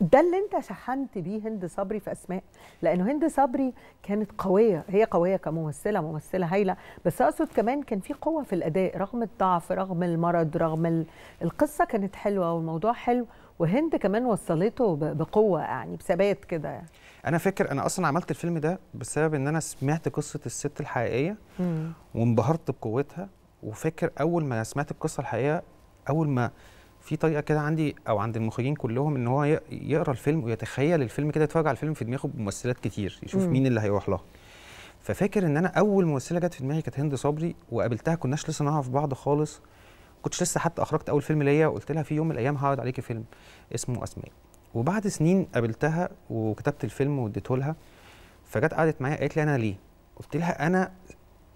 ده اللي انت شحنت بيه هند صبري في اسماء لانه هند صبري كانت قويه هي قويه كممثله ممثله هايله بس اقصد كمان كان في قوه في الاداء رغم الضعف رغم المرض رغم القصه كانت حلوه والموضوع حلو وهند كمان وصلته بقوه يعني بثبات كده يعني. انا فاكر انا اصلا عملت الفيلم ده بسبب ان انا سمعت قصه الست الحقيقيه وانبهرت بقوتها وفاكر اول ما سمعت القصه الحقيقيه اول ما في طريقه كده عندي او عند المخرجين كلهم ان هو يقرا الفيلم ويتخيل الفيلم كده يتفرج على الفيلم في دماغه بممثلات كتير يشوف مم. مين اللي هيروح لها ففاكر ان انا اول ممثله جت في دماغي كانت هند صبري وقابلتها كناش لسه نعرف بعض خالص كنتش لسه حتى اخرجت اول فيلم ليا وقلت لها في يوم من الايام هعرض عليكي فيلم اسمه اسماء وبعد سنين قابلتها وكتبت الفيلم واديته لها فجت قعدت معايا قالت لي انا ليه قلت لها انا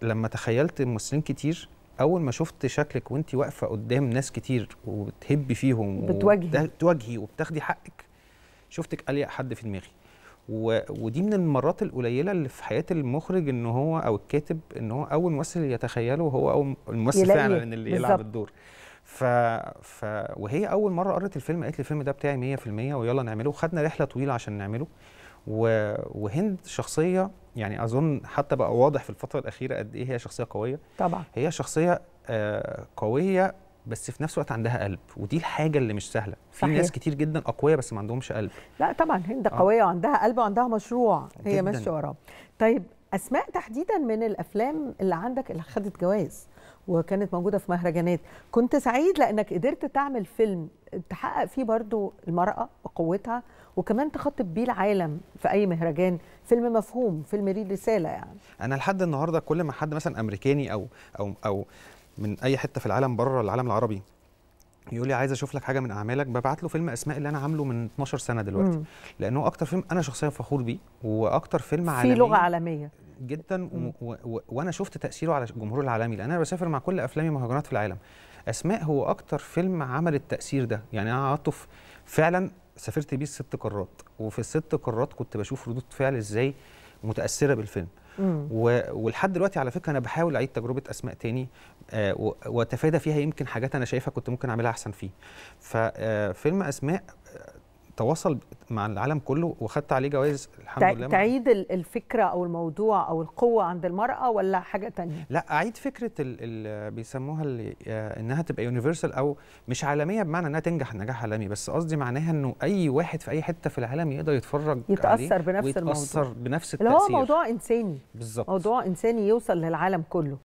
لما تخيلت ممثلين كتير اول ما شفت شكلك وانت واقفه قدام ناس كتير وبتهبي فيهم بتواجهي بتواجهي وبتاخدي حقك شفتك اليق حد في دماغي و... ودي من المرات القليله اللي في حياه المخرج ان هو او الكاتب ان هو اول ممثل يتخيله هو اول الممثل فعلا إيه. اللي بالزبط. يلعب الدور ف... ف وهي اول مره قرات الفيلم قالت لي الفيلم ده بتاعي 100% ويلا نعمله وخدنا رحله طويله عشان نعمله وهند شخصيه يعني اظن حتى بقى واضح في الفتره الاخيره قد ايه هي شخصيه قويه طبعا هي شخصيه آه، قويه بس في نفس الوقت عندها قلب ودي الحاجه اللي مش سهله في ناس كتير جدا اقوياء بس ما عندهمش قلب لا طبعا هند آه. قويه آه. وعندها قلب وعندها مشروع هي ماشيه وراه طيب اسماء تحديدا من الافلام اللي عندك اللي خدت جوائز وكانت موجوده في مهرجانات كنت سعيد لانك قدرت تعمل فيلم تحقق فيه برضو المراه وقوتها وكمان تخطب بيه العالم في اي مهرجان فيلم مفهوم فيلم ليه رساله يعني انا لحد النهارده كل ما حد مثلا امريكاني او او او من اي حته في العالم بره العالم العربي يقول لي عايز اشوف لك حاجه من اعمالك ببعت له فيلم اسماء اللي انا عامله من 12 سنه دلوقتي مم. لانه اكتر فيلم انا شخصيا فخور بيه واكتر فيلم عالمي في لغه عالميه جدا وانا شفت تاثيره على الجمهور العالمي لان انا بسافر مع كل افلامي مهرجانات في العالم اسماء هو اكتر فيلم عمل التاثير ده يعني انا قعدت فعلا سافرت بيه الست قارات وفي الست قارات كنت بشوف ردود فعل ازاي متاثره بالفيلم ولحد دلوقتي على فكره انا بحاول اعيد تجربه اسماء تاني آه، واتفادى فيها يمكن حاجات انا شايفها كنت ممكن اعملها احسن فيه ففيلم آه، اسماء تواصل مع العالم كله وخدت عليه جوائز الحمد لله تعيد الفكره او الموضوع او القوه عند المراه ولا حاجه تانية لا اعيد فكره اللي بيسموها اللي آه، انها تبقى يونيفرسال او مش عالميه بمعنى انها تنجح نجاح عالمي بس قصدي معناها انه اي واحد في اي حته في العالم يقدر يتفرج يتاثر عليه بنفس ويتأثر الموضوع يتاثر بنفس التاثير اللي هو موضوع انساني بالظبط موضوع انساني يوصل للعالم كله